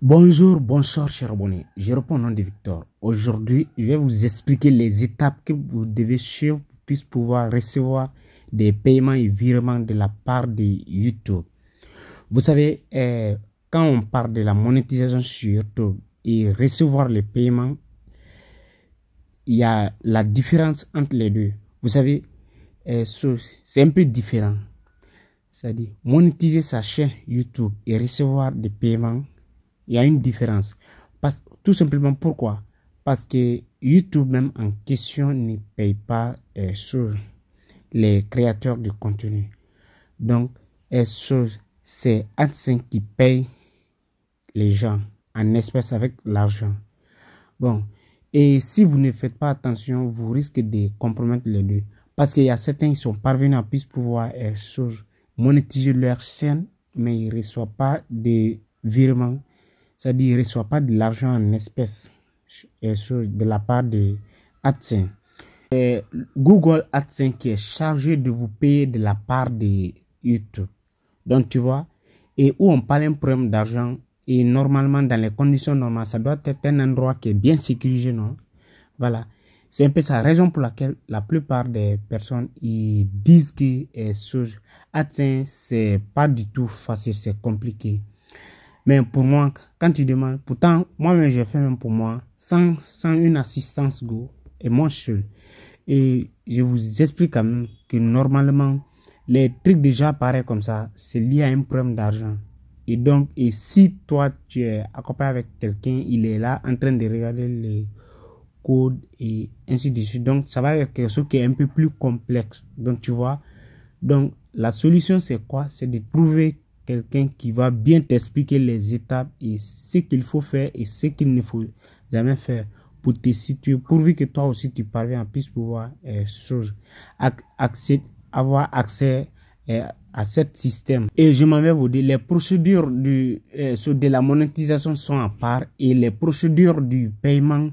Bonjour, bonsoir chers abonnés. Je reprends au nom de Victor. Aujourd'hui, je vais vous expliquer les étapes que vous devez suivre pour pouvoir recevoir des paiements et virements de la part de YouTube. Vous savez, eh, quand on parle de la monétisation sur YouTube et recevoir les paiements, il y a la différence entre les deux. Vous savez, eh, c'est un peu différent. C'est-à-dire, monétiser sa chaîne YouTube et recevoir des paiements, il y a une différence. Parce, tout simplement pourquoi Parce que YouTube même en question ne paye pas euh, sur les créateurs de contenu. Donc, c'est AdSense qui paye les gens en espèces avec l'argent. Bon, et si vous ne faites pas attention, vous risquez de compromettre les deux. Parce qu'il y a certains qui sont parvenus à plus pouvoir euh, sur, monétiser leur chaîne, mais ils ne reçoivent pas de virements c'est-à-dire ne reçoit pas de l'argent en espèces de la part de AdSense. Google AdSense qui est chargé de vous payer de la part de YouTube. Donc tu vois, et où on parle un problème d'argent, et normalement dans les conditions normales, ça doit être un endroit qui est bien sécurisé, non Voilà. C'est un peu sa raison pour laquelle la plupart des personnes ils disent que est eh, AdSense, c'est pas du tout facile, c'est compliqué. Mais pour moi, quand tu demandes, pourtant, moi-même, j'ai fait même pour moi, sans, une assistance Go, et moi seul. Et je vous explique quand même que normalement, les trucs déjà apparaît comme ça, c'est lié à un problème d'argent. Et donc, et si toi, tu es accompagné avec quelqu'un, il est là en train de regarder les codes et ainsi de suite. Donc, ça va être quelque chose qui est un peu plus complexe. Donc, tu vois. Donc, la solution, c'est quoi C'est de trouver quelqu'un qui va bien t'expliquer les étapes et ce qu'il faut faire et ce qu'il ne faut jamais faire pour te situer, pourvu que toi aussi tu parviens à puisse pouvoir euh, avoir accès euh, à ce système. Et je m'en vais vous dire, les procédures du, euh, de la monétisation sont à part et les procédures du paiement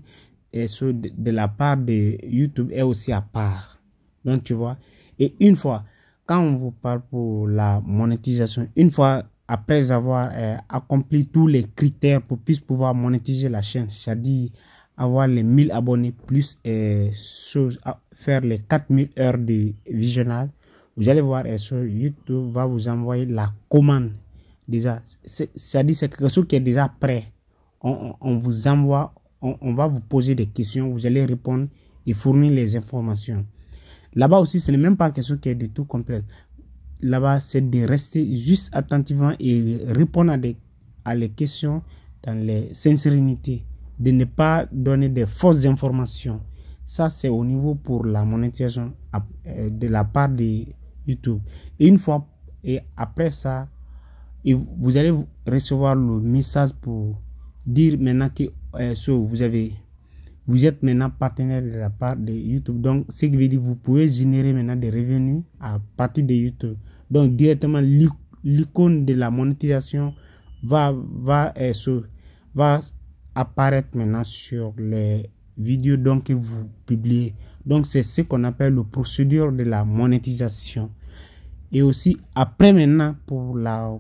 euh, de, de la part de YouTube est aussi à part. Donc tu vois, et une fois quand on vous parle pour la monétisation, une fois après avoir euh, accompli tous les critères pour puisse pouvoir monétiser la chaîne, c'est-à-dire avoir les 1000 abonnés plus euh, ah, faire les 4000 heures de visionnage, vous allez voir et euh, sur YouTube va vous envoyer la commande déjà. C'est-à-dire c'est quelque chose qui est déjà prêt. On, vous envoie, on, on, va vous poser des questions, vous allez répondre et fournir les informations. Là-bas aussi, ce n'est même pas question qui est de tout complète. Là-bas, c'est de rester juste attentivement et répondre à, des, à les questions dans les sincérité, de ne pas donner de fausses informations. Ça, c'est au niveau pour la monétisation euh, de la part de YouTube. une fois, et après ça, vous allez recevoir le message pour dire maintenant que euh, vous avez vous êtes maintenant partenaire de la part de YouTube. Donc, ce qui veut dire vous pouvez générer maintenant des revenus à partir de YouTube. Donc, directement, l'icône de la monétisation va, va, eh, se va apparaître maintenant sur les vidéos donc, que vous publiez. Donc, c'est ce qu'on appelle le procédure de la monétisation. Et aussi, après maintenant, pour la...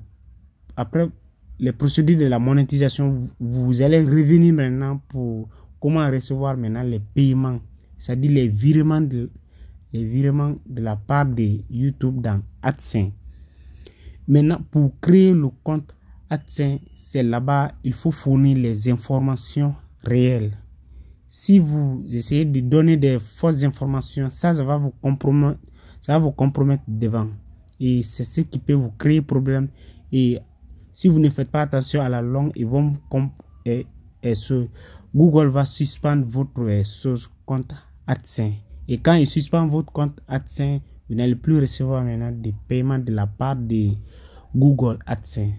Après les procédures de la monétisation, vous, vous allez revenir maintenant pour comment recevoir maintenant les paiements, c'est-à-dire les virements de, les virements de la part de YouTube dans AdSense. Maintenant, pour créer le compte AdSense, c'est là-bas, il faut fournir les informations réelles. Si vous essayez de donner des fausses informations, ça, ça va vous compromettre, ça va vous compromettre devant. Et c'est ce qui peut vous créer problème. Et si vous ne faites pas attention à la langue, ils vont vous et, et se Google va suspendre votre euh, compte AdSense. Et quand il suspend votre compte AdSense, vous n'allez plus recevoir maintenant des paiements de la part de Google AdSense.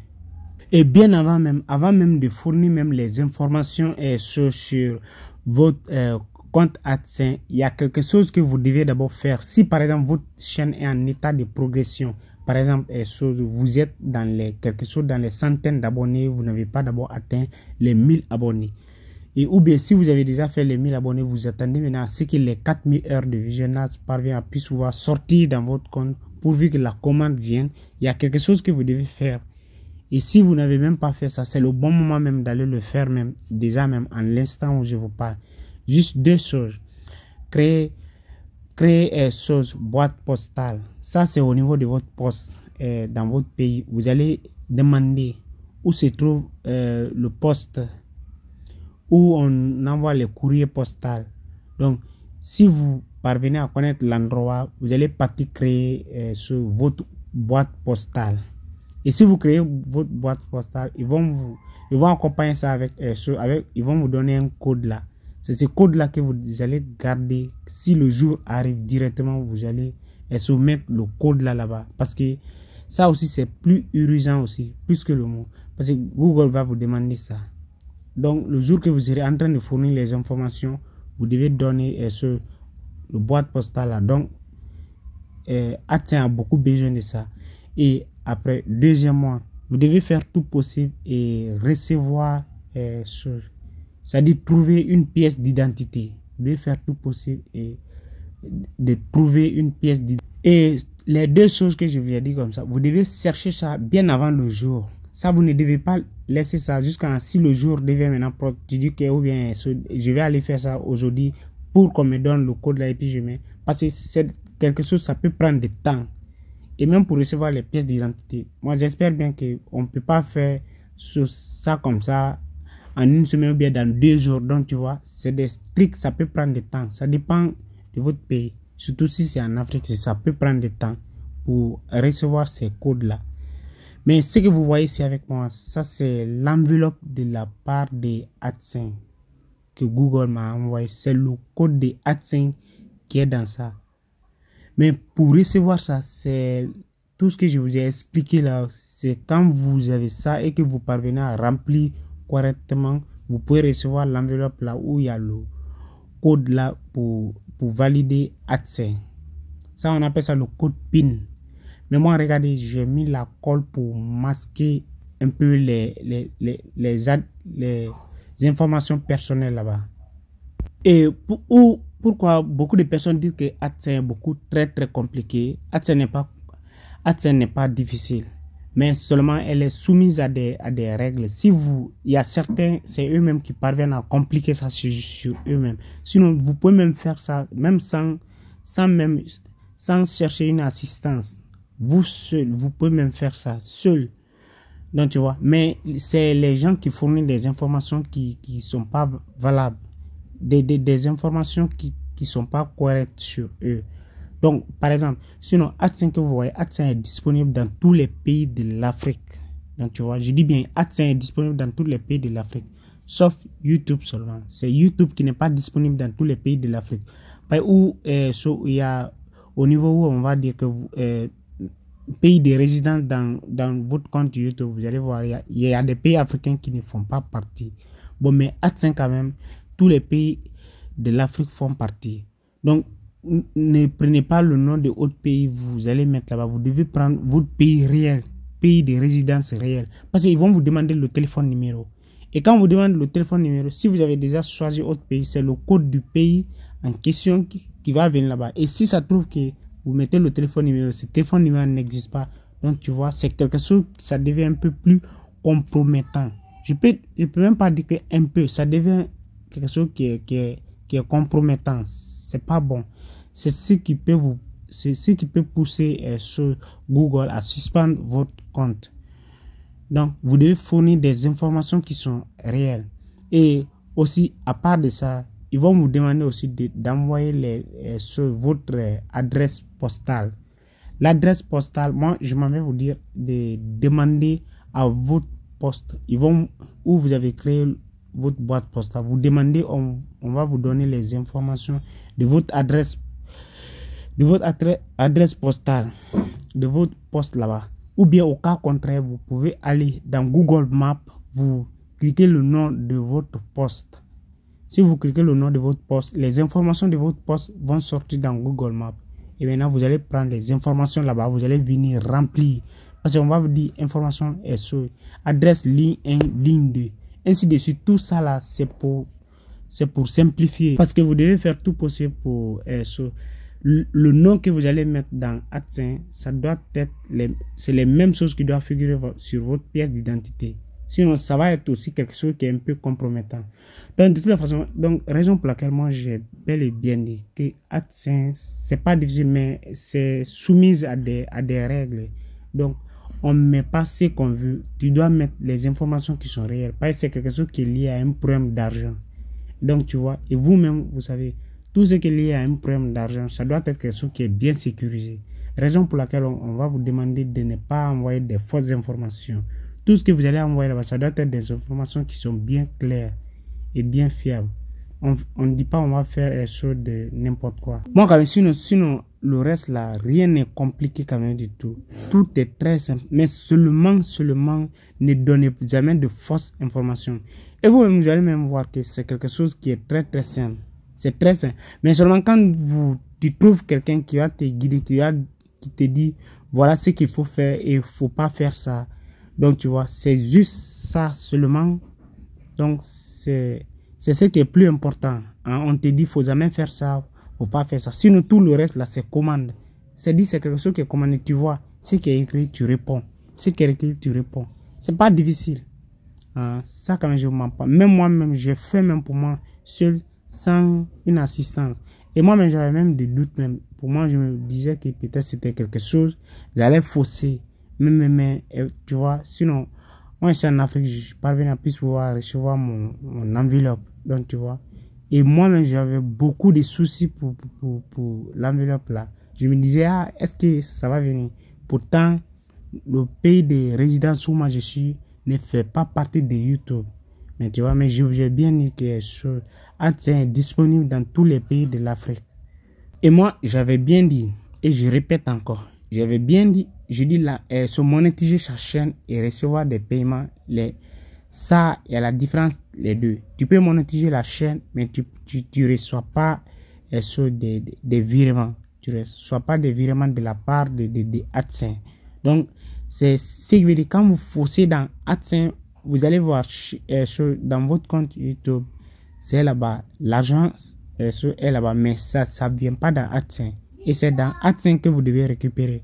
Et bien avant même, avant même de fournir même les informations et euh, sur, sur votre euh, compte AdSense, il y a quelque chose que vous devez d'abord faire. Si par exemple votre chaîne est en état de progression, par exemple, vous êtes dans les, quelque chose dans les centaines d'abonnés, vous n'avez pas d'abord atteint les 1000 abonnés. Et ou bien si vous avez déjà fait les 1000 abonnés, vous attendez maintenant à ce que les 4000 heures de visionnage parviennent à pouvoir sortir dans votre compte pourvu que la commande vienne. Il y a quelque chose que vous devez faire. Et si vous n'avez même pas fait ça, c'est le bon moment même d'aller le faire même, déjà même en l'instant où je vous parle. Juste deux choses. Créer, créer euh, chose, boîte postale. Ça, c'est au niveau de votre poste euh, dans votre pays. Vous allez demander où se trouve euh, le poste où on envoie les courriers postales. Donc, si vous parvenez à connaître l'endroit, vous allez partir créer euh, votre boîte postale. Et si vous créez votre boîte postale, ils vont vous ils vont accompagner ça avec, euh, avec ils vont vous donner un code là. C'est ce code là que vous allez garder. Si le jour arrive directement, vous allez euh, soumettre le code là là-bas. Parce que ça aussi, c'est plus urgent aussi, plus que le mot. Parce que Google va vous demander ça. Donc, le jour que vous serez en train de fournir les informations, vous devez donner eh, ce, le boîte postale là. Donc, eh, Atien a beaucoup besoin de ça. Et après, deuxièmement, vous devez faire tout possible et recevoir, eh, ce, c'est-à-dire trouver une pièce d'identité. Vous devez faire tout possible et de trouver une pièce d'identité. Et les deux choses que je vous ai dit comme ça, vous devez chercher ça bien avant le jour. Ça, vous ne devez pas laisser ça jusqu'à si le jour devient maintenant propre. Tu dis que ou bien je vais aller faire ça aujourd'hui pour qu'on me donne le code là et puis je mets. Parce que c'est quelque chose, ça peut prendre du temps. Et même pour recevoir les pièces d'identité. Moi, j'espère bien qu'on ne peut pas faire ça comme ça en une semaine ou bien dans deux jours. Donc, tu vois, c'est des trucs, ça peut prendre du temps. Ça dépend de votre pays. Surtout si c'est en Afrique, ça peut prendre du temps pour recevoir ces codes-là. Mais ce que vous voyez ici avec moi, ça c'est l'enveloppe de la part des AdSense que Google m'a envoyé. C'est le code des AdSense qui est dans ça. Mais pour recevoir ça, c'est tout ce que je vous ai expliqué là. C'est quand vous avez ça et que vous parvenez à remplir correctement, vous pouvez recevoir l'enveloppe là où il y a le code là pour, pour valider AdSense. Ça, on appelle ça le code PIN. Mais moi, regardez, j'ai mis la colle pour masquer un peu les, les, les, les, les informations personnelles là-bas. Et pourquoi beaucoup de personnes disent que Adsen est beaucoup très très compliqué. Adsen n'est pas, pas difficile, mais seulement elle est soumise à des, à des règles. Si vous, il y a certains, c'est eux-mêmes qui parviennent à compliquer ça sur, sur eux-mêmes. Sinon, vous pouvez même faire ça, même sans, sans même, sans chercher une assistance. Vous seul, vous pouvez même faire ça seul. Donc, tu vois, mais c'est les gens qui fournissent des informations qui ne sont pas valables, des, des, informations qui ne sont pas correctes sur eux. Donc, par exemple, sinon, AdSense que vous voyez, est disponible dans tous les pays de l'Afrique. Donc, tu vois, je dis bien, AdSense est disponible dans tous les pays de l'Afrique, sauf YouTube seulement. C'est YouTube qui n'est pas disponible dans tous les pays de l'Afrique. Où euh, so, il y a, au niveau où on va dire que vous, euh, pays de résidence dans, dans votre compte YouTube, vous allez voir, il y, a des pays africains qui ne font pas partie. Bon, mais AdSense quand même, tous les pays de l'Afrique font partie. Donc, ne prenez pas le nom de autres pays, vous allez mettre là-bas. Vous devez prendre votre pays réel, pays de résidence réel. Parce qu'ils vont vous demander le téléphone numéro. Et quand vous demandez le téléphone numéro, si vous avez déjà choisi autre pays, c'est le code du pays en question qui va venir là-bas. Et si ça trouve que vous mettez le téléphone numéro. Ce téléphone numéro n'existe pas. Donc, tu vois, c'est quelque chose, ça devient un peu plus compromettant. Je peux, peux même pas dire que un peu, ça devient quelque chose qui est, qui est, compromettant. C'est pas bon. C'est ce qui peut vous, c'est ce qui peut pousser euh, ce sur Google à suspendre votre compte. Donc, vous devez fournir des informations qui sont réelles. Et aussi, à part de ça, ils vont vous demander aussi d'envoyer les, sur euh, votre adresse postale. L'adresse postale, moi, je m'en vais vous dire de demander à votre poste. Ils vont où vous avez créé votre boîte postale. Vous demandez, on, on va vous donner les informations de votre adresse, de votre adresse postale, de votre poste là-bas. Ou bien au cas contraire, vous pouvez aller dans Google Maps, vous cliquez le nom de votre poste si vous cliquez le nom de votre poste, les informations de votre poste vont sortir dans Google Maps. Et maintenant, vous allez prendre les informations là-bas, vous allez venir remplir. Parce qu'on va vous dire information SEO, adresse ligne 1, ligne 2. Ainsi de suite, tout ça là, c'est pour, c'est pour simplifier. Parce que vous devez faire tout possible pour euh, SEO. Le, nom que vous allez mettre dans Acte ça doit être les, c'est les mêmes choses qui doivent figurer sur votre pièce d'identité. Sinon, ça va être aussi quelque chose qui est un peu compromettant. Donc, de toute façon, donc, raison pour laquelle moi, j'ai bel et bien dit que c'est pas difficile, mais c'est soumise à des, à des règles. Donc, on ne met pas ce qu'on veut. Tu dois mettre les informations qui sont réelles. Parce que c'est quelque chose qui est lié à un problème d'argent. Donc, tu vois, et vous-même, vous savez, tout ce qui est lié à un problème d'argent, ça doit être quelque chose qui est bien sécurisé. Raison pour laquelle on, on va vous demander de ne pas envoyer des fausses informations. Tout ce que vous allez envoyer là-bas, ça doit être des informations qui sont bien claires et bien fiables. On ne dit pas on va faire des choses de n'importe quoi. Bon, sinon, le reste là, rien n'est compliqué quand même du tout. Tout est très simple, mais seulement, seulement, ne donnez jamais de fausses informations. Et vous-même, vous allez même voir que c'est quelque chose qui est très, très simple. C'est très simple. Mais seulement quand vous, tu trouves quelqu'un qui va te guider, qui, va, qui te dit, voilà ce qu'il faut faire et il faut pas faire ça donc, tu vois, c'est juste ça seulement. Donc, c'est ce qui est plus important. Hein. On te dit, il faut jamais faire ça, faut pas faire ça. Sinon, tout le reste, là, c'est commande. C'est dit, c'est quelque chose qui est commandé. Tu vois, ce qui est écrit, tu réponds. Ce qui est écrit, tu réponds. C'est pas difficile. Hein. Ça, quand même, je ne mens pas. Même moi-même, j'ai fait même pour moi, seul, sans une assistance. Et moi-même, j'avais même des doutes. Même. Pour moi, je me disais que peut-être c'était quelque chose. J'allais fausser. Mais, mais, tu vois, sinon, moi, ici en Afrique, je parvenu à plus pouvoir recevoir mon, mon enveloppe. Donc, tu vois. Et moi-même, j'avais beaucoup de soucis pour, pour, pour, l'enveloppe là. Je me disais, ah, est-ce que ça va venir Pourtant, le pays de résidence où moi je suis ne fait pas partie de YouTube. Mais tu vois, mais je voulais bien dire que ce est disponible dans tous les pays de l'Afrique. Et moi, j'avais bien dit, et je répète encore, j'avais bien dit, je dis là, euh, se monétiser sa chaîne et recevoir des paiements, les, ça, il y a la différence les deux. Tu peux monétiser la chaîne, mais tu ne tu, tu, reçois pas euh, des, des, virements. Tu ne reçois pas des virements de la part de, de, de Donc, c'est ce quand vous forcez dans AdSense, vous allez voir euh, dans votre compte YouTube, c'est là-bas, l'agence euh, est là-bas, mais ça ne vient pas dans AdSense et c'est dans Acte 5 que vous devez récupérer.